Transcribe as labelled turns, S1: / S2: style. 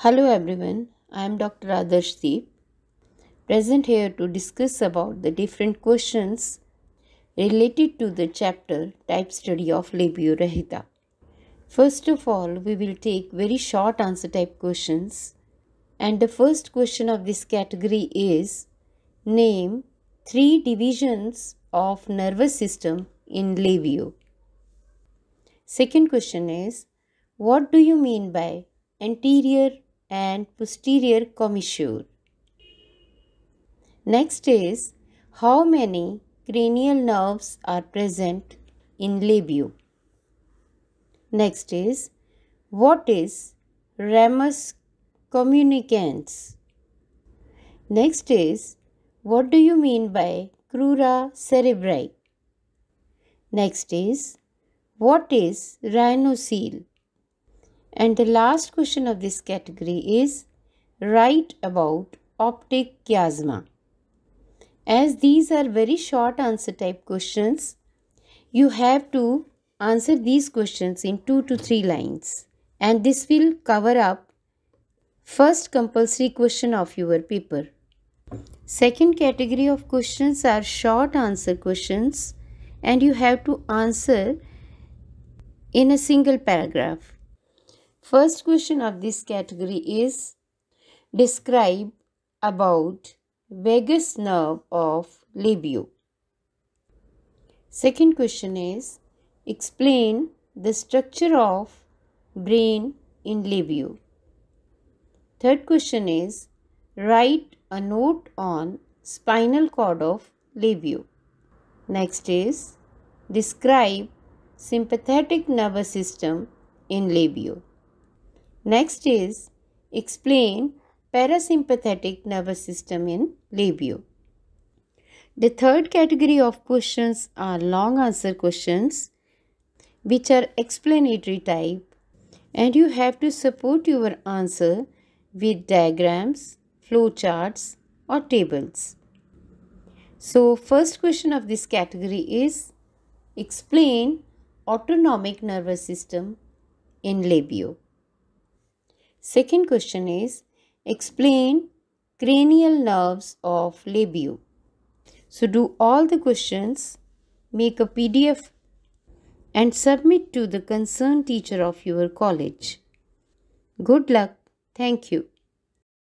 S1: Hello everyone, I am Dr. Adarsh Deep, present here to discuss about the different questions related to the chapter Type Study of Labio Labiorahita. First of all, we will take very short answer type questions and the first question of this category is Name three divisions of nervous system in labio. Second question is What do you mean by anterior and posterior commissure. Next is how many cranial nerves are present in labio. Next is what is ramus communicans? Next is what do you mean by crura cerebri? Next is what is rhinocele? And the last question of this category is write about optic chiasma. As these are very short answer type questions, you have to answer these questions in 2 to 3 lines and this will cover up first compulsory question of your paper. Second category of questions are short answer questions and you have to answer in a single paragraph. First question of this category is describe about vagus nerve of labio. Second question is explain the structure of brain in labio. Third question is write a note on spinal cord of labio. Next is describe sympathetic nervous system in labio. Next is explain parasympathetic nervous system in Labio. The third category of questions are long answer questions which are explanatory type and you have to support your answer with diagrams, flowcharts or tables. So first question of this category is explain autonomic nervous system in Labio. Second question is explain cranial nerves of labio. So do all the questions, make a PDF and submit to the concerned teacher of your college. Good luck. Thank you.